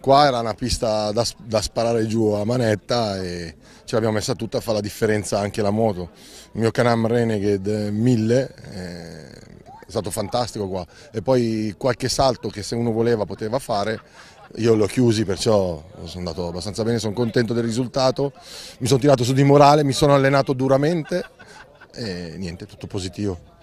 Qua era una pista da, da sparare giù a manetta e ce l'abbiamo messa tutta a fare la differenza anche la moto. Il mio Canam Renegade 1000 eh, è stato fantastico qua e poi qualche salto che se uno voleva poteva fare io l'ho chiusi perciò sono andato abbastanza bene, sono contento del risultato, mi sono tirato su di morale, mi sono allenato duramente e niente, tutto positivo.